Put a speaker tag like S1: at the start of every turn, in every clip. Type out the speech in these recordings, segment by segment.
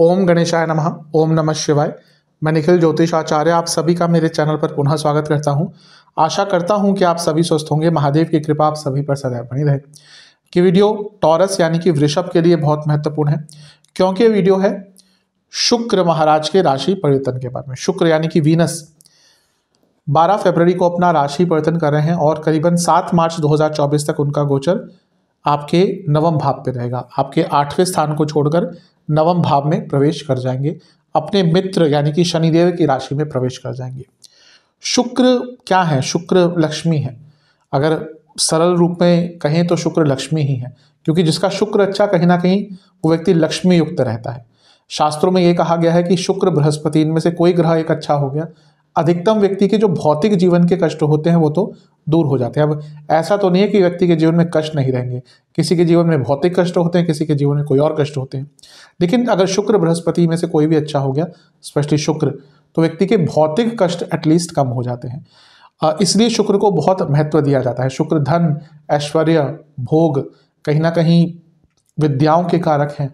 S1: ओम गणेशाय नमः ओम नमः शिवाय मैं निखिल ज्योतिष आचार्य आप सभी का मेरे चैनल पर पुनः स्वागत करता हूं आशा करता हूं कि आप सभी स्वस्थ होंगे महादेव की कृपा आप सभी पर सदैव बनी रहे कि वीडियो टॉरस यानी कि वृषभ के लिए बहुत महत्वपूर्ण है क्योंकि वीडियो है शुक्र महाराज के राशि परिवर्तन के बारे में शुक्र यानी कि वीनस 12 फरवरी को अपना राशि परिवर्तन कर रहे हैं और करीबन 7 मार्च 2024 तक उनका गोचर आपके नवम भाव पे रहेगा आपके आठवें स्थान को छोड़कर नवम भाव में प्रवेश कर जाएंगे अपने मित्र यानी कि शनिदेव की राशि में प्रवेश कर जाएंगे शुक्र क्या है शुक्र लक्ष्मी है अगर सरल रूप में कहें तो शुक्र लक्ष्मी ही है क्योंकि जिसका शुक्र अच्छा कहीं ना कहीं वो व्यक्ति लक्ष्मी युक्त रहता है शास्त्रों में ये कहा गया है कि शुक्र बृहस्पति इनमें से कोई ग्रह एक अच्छा हो गया अधिकतम व्यक्ति के जो भौतिक जीवन के कष्ट होते हैं वो तो दूर हो जाते हैं अब ऐसा तो नहीं है कि व्यक्ति के जीवन में कष्ट नहीं रहेंगे किसी के जीवन में भौतिक कष्ट होते हैं किसी के जीवन में कोई और कष्ट होते हैं लेकिन अगर शुक्र बृहस्पति में से कोई भी अच्छा हो गया स्पेशली शुक्र तो व्यक्ति के भौतिक कष्ट एटलीस्ट कम हो जाते हैं इसलिए शुक्र को बहुत महत्व दिया जाता है शुक्र धन ऐश्वर्य भोग कहीं ना कहीं विद्याओं के कारक हैं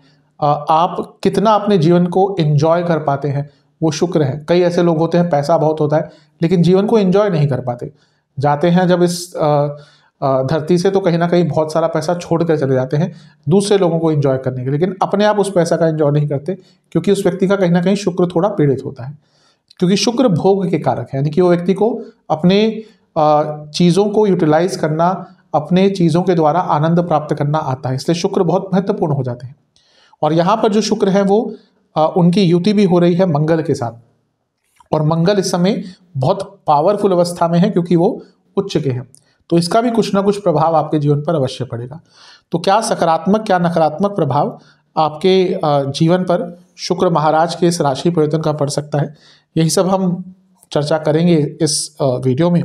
S1: आप कितना अपने जीवन को एंजॉय कर पाते हैं वो शुक्र है कई ऐसे लोग होते हैं पैसा बहुत होता है लेकिन जीवन को एंजॉय नहीं कर पाते जाते हैं जब इस धरती से तो कहीं ना कहीं बहुत सारा पैसा छोड़ कर चले जाते हैं दूसरे लोगों को इन्जॉय करने के लेकिन अपने आप उस पैसा का इन्जॉय नहीं करते क्योंकि उस व्यक्ति का कहीं ना कहीं शुक्र थोड़ा पीड़ित होता है क्योंकि शुक्र भोग के कारक है यानी कि वो व्यक्ति को अपने चीज़ों को यूटिलाइज करना अपने चीज़ों के द्वारा आनंद प्राप्त करना आता है इसलिए शुक्र बहुत महत्वपूर्ण हो जाते हैं और यहाँ पर जो शुक्र है वो उनकी युति भी हो रही है मंगल के साथ और मंगल इस समय बहुत पावरफुल अवस्था में है क्योंकि वो उच्च के हैं तो इसका भी कुछ ना कुछ प्रभाव आपके जीवन पर अवश्य पड़ेगा तो क्या सकारात्मक क्या नकारात्मक प्रभाव आपके जीवन पर शुक्र महाराज के इस राशि परिवर्तन का पड़ सकता है यही सब हम चर्चा करेंगे इस वीडियो में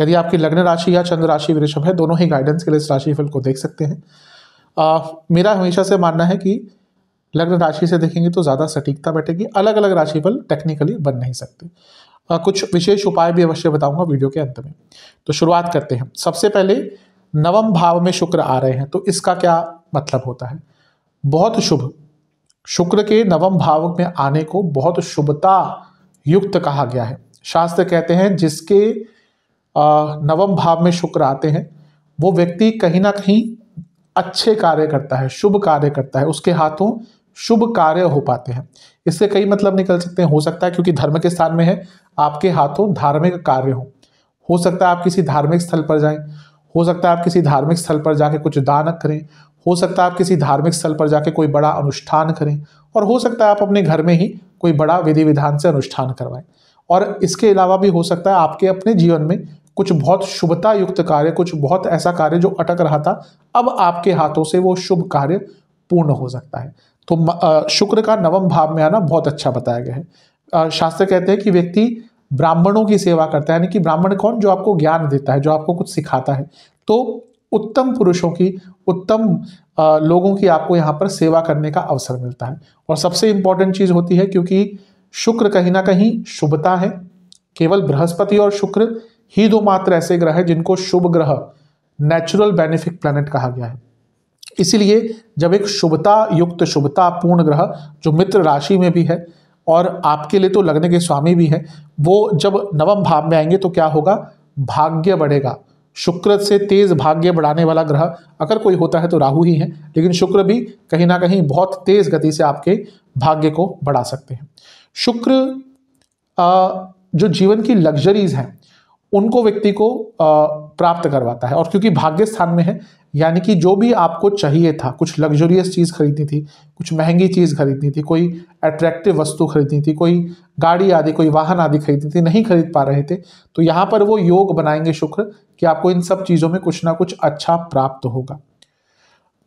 S1: यदि आपकी लग्न राशि या चंद्र राशि वृषभ है दोनों ही गाइडेंस के लिए इस राशिफल को देख सकते हैं आ, मेरा हमेशा से मानना है कि लग्न राशि से देखेंगे तो ज़्यादा सटीकता बैठेगी अलग अलग राशिफल टेक्निकली बन नहीं सकते आ, कुछ विशेष उपाय भी अवश्य बताऊंगा वीडियो के अंत में तो शुरुआत करते हैं सबसे पहले नवम भाव में शुक्र आ रहे हैं तो इसका क्या मतलब होता है बहुत शुभ शुक्र के नवम भाव में आने को बहुत शुभता युक्त कहा गया है शास्त्र कहते हैं जिसके नवम भाव में शुक्र आते हैं वो व्यक्ति कहीं ना कहीं अच्छे कार्य करता है शुभ कार्य करता है उसके हाथों शुभ कार्य हो पाते हैं इससे कई मतलब निकल सकते हैं हो सकता है क्योंकि धर्म के स्थान में है आपके हाथों धार्मिक कार्य हो हो सकता है आप किसी धार्मिक स्थल पर जाएं हो सकता है आप किसी धार्मिक स्थल पर जाके कुछ दान करें हो सकता है आप किसी धार्मिक स्थल पर जाके कोई बड़ा अनुष्ठान करें और हो सकता है आप अपने घर में ही कोई बड़ा विधि विधान से अनुष्ठान करवाएं और इसके अलावा भी हो सकता है आपके अपने जीवन में कुछ बहुत शुभता युक्त कार्य कुछ बहुत ऐसा कार्य जो अटक रहा था अब आपके हाथों से वो शुभ कार्य पूर्ण हो सकता है तो शुक्र का नवम भाव में आना बहुत अच्छा बताया गया है शास्त्र कहते हैं कि व्यक्ति ब्राह्मणों की सेवा करता है यानी कि ब्राह्मण कौन जो आपको ज्ञान देता है जो आपको कुछ सिखाता है तो उत्तम पुरुषों की उत्तम लोगों की आपको यहाँ पर सेवा करने का अवसर मिलता है और सबसे इंपॉर्टेंट चीज़ होती है क्योंकि शुक्र कहीं ना कहीं शुभता है केवल बृहस्पति और शुक्र ही दो मात्र ऐसे ग्रह हैं जिनको शुभ ग्रह नेचुरल बेनिफिक प्लैनेट कहा गया है इसीलिए जब एक शुभता युक्त शुभता पूर्ण ग्रह जो मित्र राशि में भी है और आपके लिए तो लगने के स्वामी भी हैं वो जब नवम भाव में आएंगे तो क्या होगा भाग्य बढ़ेगा शुक्र से तेज भाग्य बढ़ाने वाला ग्रह अगर कोई होता है तो राहु ही है लेकिन शुक्र भी कहीं ना कहीं बहुत तेज गति से आपके भाग्य को बढ़ा सकते हैं शुक्र जो जीवन की लग्जरीज हैं उनको व्यक्ति को प्राप्त करवाता है और क्योंकि भाग्य स्थान में है यानी कि जो भी आपको चाहिए था कुछ लग्जरियस चीज़ खरीदनी थी कुछ महंगी चीज़ खरीदनी थी कोई अट्रैक्टिव वस्तु खरीदनी थी कोई गाड़ी आदि कोई वाहन आदि खरीदनी थी नहीं खरीद पा रहे थे तो यहाँ पर वो योग बनाएंगे शुक्र कि आपको इन सब चीज़ों में कुछ ना कुछ अच्छा प्राप्त होगा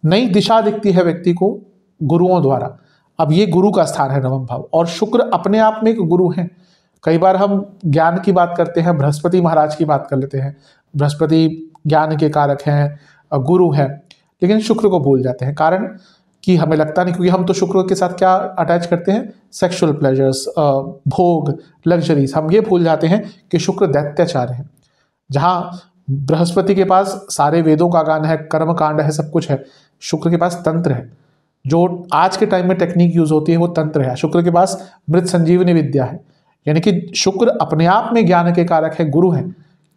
S1: नई दिशा दिखती है व्यक्ति को गुरुओं द्वारा अब ये गुरु का स्थान है नवम भाव और शुक्र अपने आप में एक गुरु हैं कई बार हम ज्ञान की बात करते हैं बृहस्पति महाराज की बात कर लेते हैं बृहस्पति ज्ञान के कारक हैं गुरु है लेकिन शुक्र को भूल जाते हैं कारण कि हमें लगता नहीं क्योंकि हम तो शुक्र के साथ क्या अटैच करते हैं सेक्सुअल प्लेजर्स भोग लग्जरीज हम ये भूल जाते हैं कि शुक्र दैत्याचार है जहाँ बृहस्पति के पास सारे वेदों का गान है कर्म कांड है सब कुछ है शुक्र के पास तंत्र है जो आज के टाइम में टेक्निक यूज होती है वो तंत्र है शुक्र के पास मृत संजीवनी विद्या है यानी कि शुक्र अपने आप में ज्ञान के कारक है गुरु है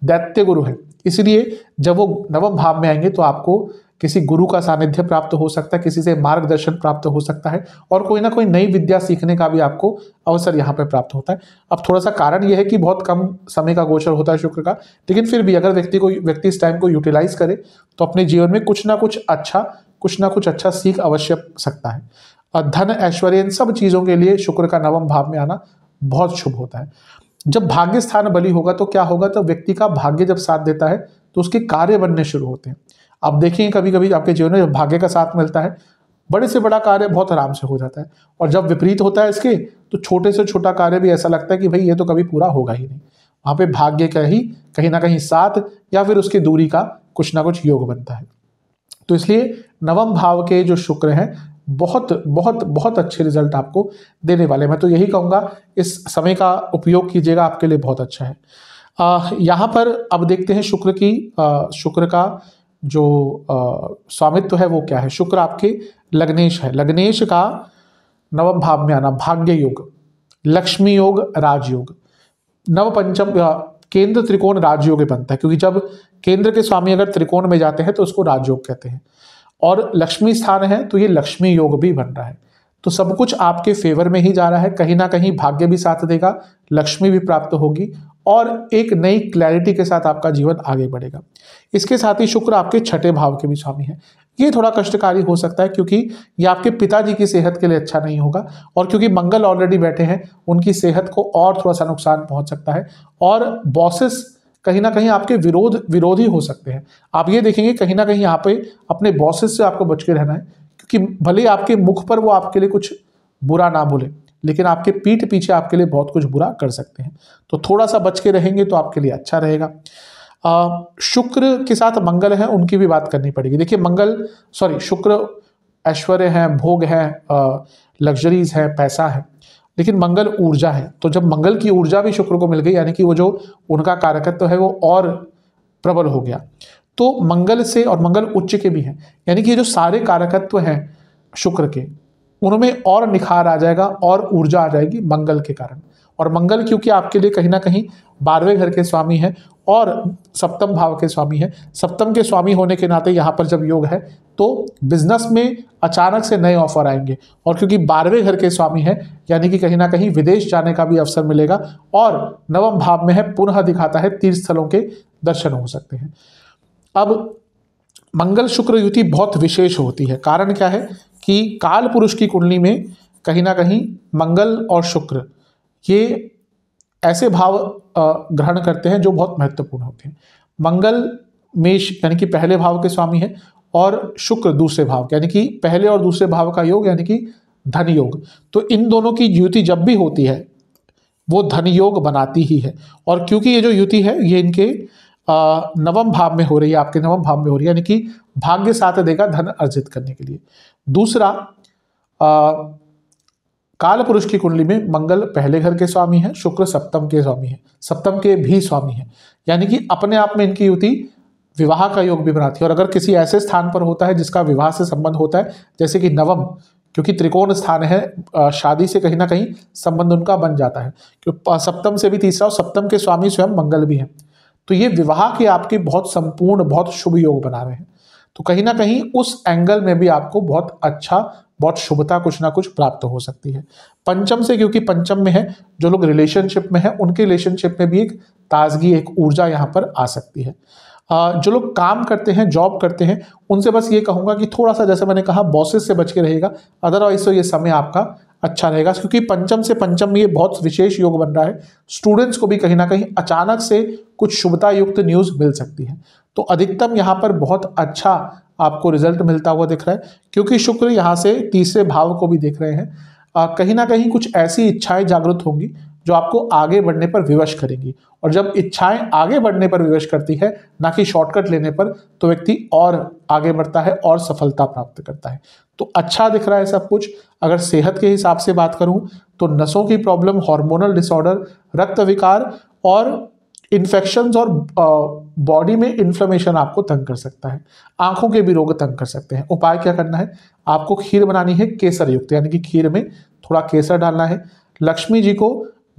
S1: दैत्य गुरु है इसलिए जब वो नवम भाव में आएंगे तो आपको किसी गुरु का सानिध्य प्राप्त हो सकता है किसी से मार्गदर्शन प्राप्त हो सकता है और कोई ना कोई नई विद्या सीखने का भी आपको अवसर यहाँ पर प्राप्त होता है अब थोड़ा सा कारण यह है कि बहुत कम समय का गोचर होता है शुक्र का लेकिन फिर भी अगर व्यक्ति को व्यक्ति इस टाइम को यूटिलाइज करे तो अपने जीवन में कुछ ना कुछ अच्छा कुछ ना कुछ अच्छा सीख अवश्य सकता है और धन ऐश्वर्य इन सब चीज़ों के लिए शुक्र का नवम भाव में आना बहुत शुभ होता है जब भाग्य स्थान बली होगा तो क्या होगा तो व्यक्ति का भाग्य जब साथ देता है तो उसके कार्य बनने शुरू होते हैं आप देखेंगे कभी कभी आपके जीवन में जब भाग्य का साथ मिलता है बड़े से बड़ा कार्य बहुत आराम से हो जाता है और जब विपरीत होता है इसके तो छोटे से छोटा कार्य भी ऐसा लगता है कि भाई ये तो कभी पूरा होगा ही नहीं वहाँ पे भाग्य का ही कहीं ना कहीं साथ या फिर उसकी दूरी का कुछ ना कुछ योग बनता है तो इसलिए नवम भाव के जो शुक्र हैं बहुत बहुत बहुत अच्छे रिजल्ट आपको देने वाले मैं तो यही कहूँगा इस समय का उपयोग कीजिएगा आपके लिए बहुत अच्छा है यहाँ पर अब देखते हैं शुक्र की आ, शुक्र का जो स्वामित्व है वो क्या है शुक्र आपके लग्नेश है लग्नेश का नवम भाव में आना भाग्य योग लक्ष्मी योग राजयोग नव पंचम केंद्र त्रिकोण राजयोग बनता है क्योंकि जब केंद्र के स्वामी अगर त्रिकोण में जाते हैं तो उसको राजयोग कहते हैं और लक्ष्मी स्थान है तो ये लक्ष्मी योग भी बन रहा है तो सब कुछ आपके फेवर में ही जा रहा है कहीं ना कहीं भाग्य भी साथ देगा लक्ष्मी भी प्राप्त होगी और एक नई क्लैरिटी के साथ आपका जीवन आगे बढ़ेगा इसके साथ ही शुक्र आपके छठे भाव के भी स्वामी हैं ये थोड़ा कष्टकारी हो सकता है क्योंकि ये आपके पिताजी की सेहत के लिए अच्छा नहीं होगा और क्योंकि मंगल ऑलरेडी बैठे हैं उनकी सेहत को और थोड़ा सा नुकसान पहुंच सकता है और बॉसेस कहीं ना कहीं आपके विरोध विरोधी हो सकते हैं आप ये देखेंगे कहीं ना कहीं यहाँ पे अपने बॉसेस से आपको बच के रहना है क्योंकि भले आपके मुख पर वो आपके लिए कुछ बुरा ना बोले लेकिन आपके पीठ पीछे आपके लिए बहुत कुछ बुरा कर सकते हैं तो थोड़ा सा बच के रहेंगे तो आपके लिए अच्छा रहेगा शुक्र के साथ मंगल है उनकी भी बात करनी पड़ेगी देखिए मंगल सॉरी शुक्र ऐश्वर्य है भोग है लग्जरीज है पैसा है लेकिन मंगल ऊर्जा है तो जब मंगल की ऊर्जा भी शुक्र को मिल गई यानी कि वो जो उनका कारकत्व है वो और प्रबल हो गया तो मंगल से और मंगल उच्च के भी हैं यानी कि ये जो सारे कारकत्व हैं शुक्र के उनमें और निखार आ जाएगा और ऊर्जा आ जाएगी मंगल के कारण और मंगल क्योंकि आपके लिए कहीं ना कहीं बारहवें घर के स्वामी हैं और सप्तम भाव के स्वामी हैं सप्तम के स्वामी होने के नाते यहाँ पर जब योग है तो बिजनेस में अचानक से नए ऑफर आएंगे और क्योंकि बारहवें घर के स्वामी हैं यानी कि कहीं ना कहीं विदेश जाने का भी अवसर मिलेगा और नवम भाव में है पुनः दिखाता है तीर्थ स्थलों के दर्शन हो सकते हैं अब मंगल शुक्र युति बहुत विशेष होती है कारण क्या है कि काल पुरुष की कुंडली में कहीं ना कहीं मंगल और शुक्र ये ऐसे भाव ग्रहण करते हैं जो बहुत महत्वपूर्ण होते हैं मंगल मेष यानी कि पहले भाव के स्वामी है और शुक्र दूसरे भाव यानी कि पहले और दूसरे भाव का योग यानी कि धन योग तो इन दोनों की युति जब भी होती है वो धन योग बनाती ही है और क्योंकि ये जो युति है ये इनके नवम भाव में हो रही है आपके नवम भाव में हो रही है यानी कि भाग्य साथ देगा धन अर्जित करने के लिए दूसरा आ, काल पुरुष की कुंडली में मंगल पहले घर के स्वामी है शुक्र सप्तम के स्वामी है सप्तम के भी स्वामी है यानी कि अपने आप में इनकी युति विवाह का योग भी बनाती है और अगर किसी ऐसे स्थान पर होता है जिसका विवाह से संबंध होता है जैसे कि नवम क्योंकि त्रिकोण स्थान है शादी से कहीं ना कहीं संबंध उनका बन जाता है सप्तम से भी तीसरा और सप्तम के स्वामी स्वयं मंगल भी हैं तो ये विवाह के आपके बहुत संपूर्ण बहुत शुभ योग बना रहे हैं तो कहीं ना कहीं उस एंगल में भी आपको बहुत अच्छा बहुत शुभता कुछ ना कुछ प्राप्त हो सकती है पंचम से क्योंकि पंचम में है जो लोग रिलेशनशिप में है उनके रिलेशनशिप में भी एक ताजगी एक ऊर्जा यहाँ पर आ सकती है जो लोग काम करते हैं जॉब करते हैं उनसे बस ये कहूँगा कि थोड़ा सा जैसे मैंने कहा बॉसेस से बच के रहेगा अदरवाइज तो ये समय आपका अच्छा रहेगा क्योंकि पंचम से पंचम में ये बहुत विशेष योग बन रहा है स्टूडेंट्स को भी कहीं ना कहीं अचानक से कुछ शुभता युक्त न्यूज़ मिल सकती है तो अधिकतम यहाँ पर बहुत अच्छा आपको रिजल्ट मिलता हुआ दिख रहा है क्योंकि शुक्र यहाँ से तीसरे भाव को भी देख रहे हैं कहीं ना कहीं कुछ ऐसी इच्छाएं जागृत होंगी जो आपको आगे बढ़ने पर विवश करेगी और जब इच्छाएं आगे बढ़ने पर विवश करती है ना कि शॉर्टकट लेने पर तो व्यक्ति और आगे बढ़ता है और सफलता प्राप्त करता है तो अच्छा दिख रहा है सब कुछ अगर सेहत के हिसाब से बात करूं तो नसों की प्रॉब्लम हार्मोनल डिसऑर्डर रक्त विकार और इन्फेक्शन और बॉडी में इन्फ्लेमेशन आपको तंग कर सकता है आंखों के भी रोग तंग कर सकते हैं उपाय क्या करना है आपको खीर बनानी है केसर युक्त यानी कि खीर में थोड़ा केसर डालना है लक्ष्मी जी को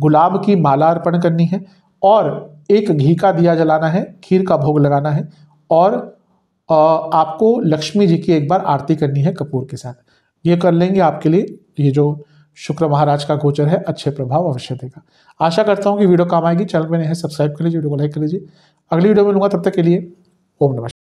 S1: गुलाब की माला अर्पण करनी है और एक घी का दिया जलाना है खीर का भोग लगाना है और आपको लक्ष्मी जी की एक बार आरती करनी है कपूर के साथ ये कर लेंगे आपके लिए ये जो शुक्र महाराज का गोचर है अच्छे प्रभाव अवश्य देगा आशा करता हूँ कि वीडियो काम आएगी चैनल में नहीं है सब्सक्राइब कर लीजिए वीडियो को लाइक कर लीजिए अगली वीडियो में लूँगा तब तक के लिए ओम नमस्कार